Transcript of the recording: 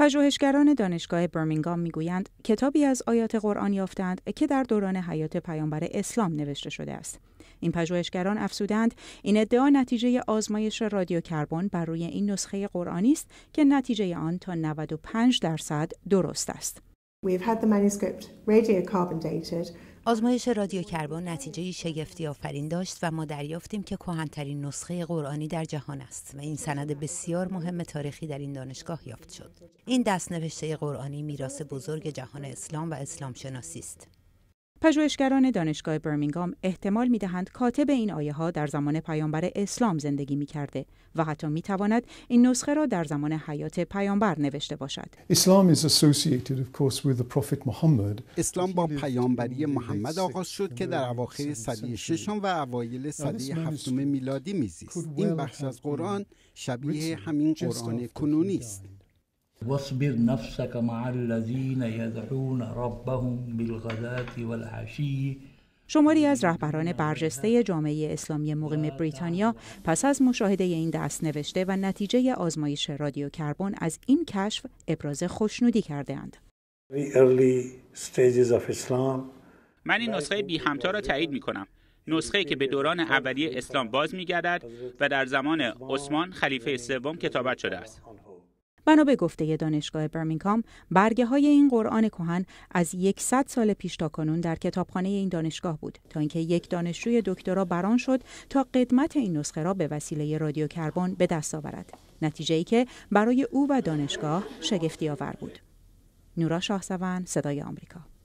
پژوهشگران دانشگاه برمینگام میگویند کتابی از آیات قرآن یافتند که در دوران حیات پیامبر اسلام نوشته شده است این پژوهشگران افسودند این ادعا نتیجه آزمایش رادیو کربن بر روی این نسخه قرآنی است که نتیجه آن تا 95 درصد درست است آزمایش رادیو the نتیجه شگفتی آفرین داشت و ما دریافتیم که کهنترین نسخه قرآنی در جهان است و این سند بسیار مهم تاریخی در این دانشگاه یافت شد. این نوشته قرآنی میراث بزرگ جهان اسلام و اسلام شناسی است. پژوهشگران دانشگاه برمینگام احتمال می دهند کاتب این آیه ها در زمان پیامبر اسلام زندگی می کرده و حتی می تواند این نسخه را در زمان حیات پیامبر نوشته باشد. اسلام با پیامبری محمد آغاز شد که در اواخر صدی ششم و اوایل صدی هفتم میلادی میزیست. این بخش از قرآن شبیه همین قرآن کنونی است. واصبر نفسك مع الذين يدعون ربهم بالغداة والعشي شماری از رهبران برجسته جامعه اسلامی مقیم بریتانیا پس از مشاهده این دست نوشته و نتیجه آزمایش رادیو کربن از این کشف ابراز خوشنودی کرده اند. من این نسخه بی همتا را تایید می کنم. نسخه که به دوران اولیه اسلام باز می گردد و در زمان عثمان خلیفه سوم کتابت شده است. بنا به گفته دانشگاه برمینگهام برگه های این قرآن کهن از 100 سال پیش تا کنون در کتابخانه این دانشگاه بود تا اینکه یک دانشجوی دکترا بران شد تا قدمت این نسخه را به وسیله رادیو کربن به دست آورد نتیجه ای که برای او و دانشگاه شگفتی آور بود نورا شاهسوان صدای آمریکا